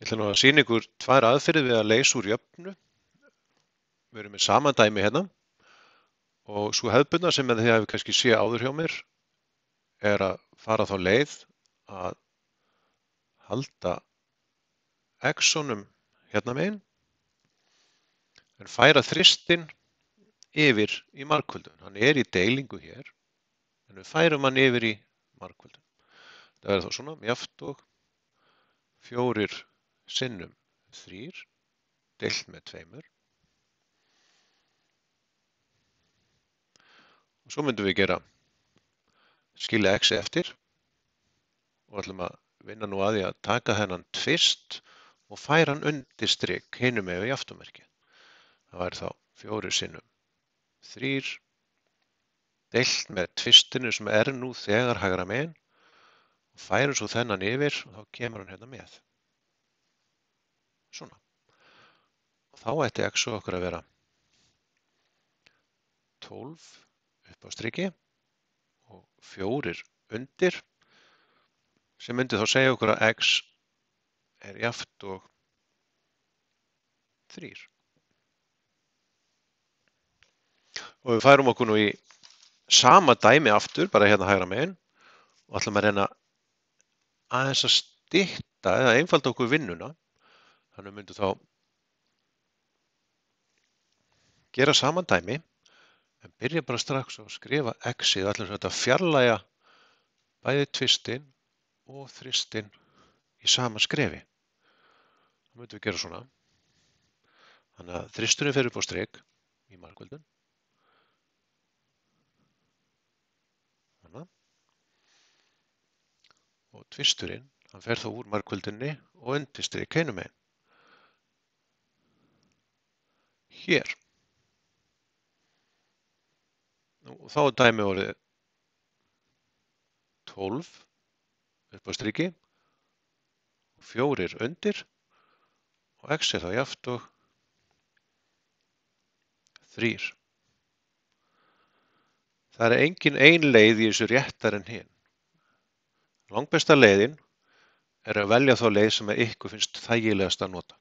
Ég ætla nú að sína ykkur tvær aðferðir við að leysa úr jöfnu. Við erum með sama dæmi hérna og svo hefðbunna sem þið hefur kannski sé áður hjá mér er að fara þá leið að halda exonum hérna meginn en færa þristin yfir í markvöldun. Hann er í deilingu hér en við færum hann yfir í markvöldun. Það er þá svona mjöft um og fjórir sinnum þrír deilt með tveimur. Og svo myndum við gera skilja x eftir og ætlum að vinna nú að því að taka hennan tvist og færa hann undir strik hinum með í aftumerki. Það væri þá fjóru sinnum þrýr deilt með tvistinu sem er nú þegar hagra megin og færa svo þennan yfir og þá kemur hann hérna með. Svona, og þá ætti exo okkur að vera 12 upp á striki og 4 undir sem myndi þá segja okkur að x er jaft og 3. Og við færum okkur nú í sama dæmi aftur, bara hérna hægra meginn og ætlum að reyna aðeins að stitta eða einfalda okkur vinnuna Þannig myndu þá gera saman dæmi en byrja bara strax og skrifa x-ið allir sem þetta fjarlæga bæði tvistinn og þristinn í sama skrefi. Það myndum við gera svona. Þannig að þristurinn fer upp á streg í markvöldun. Þannig. Og tvisturinn, hann fer þá úr markvöldunni og undir streg keinum einn. hér. Nú, þá er dæmi orðið 12 upp á striki og 4 undir og x er þá jaft og 3. Það er engin ein leið í þessu réttar en hinn. Langbesta leiðin er að velja þá leið sem að ykkur finnst þægilegast að nota.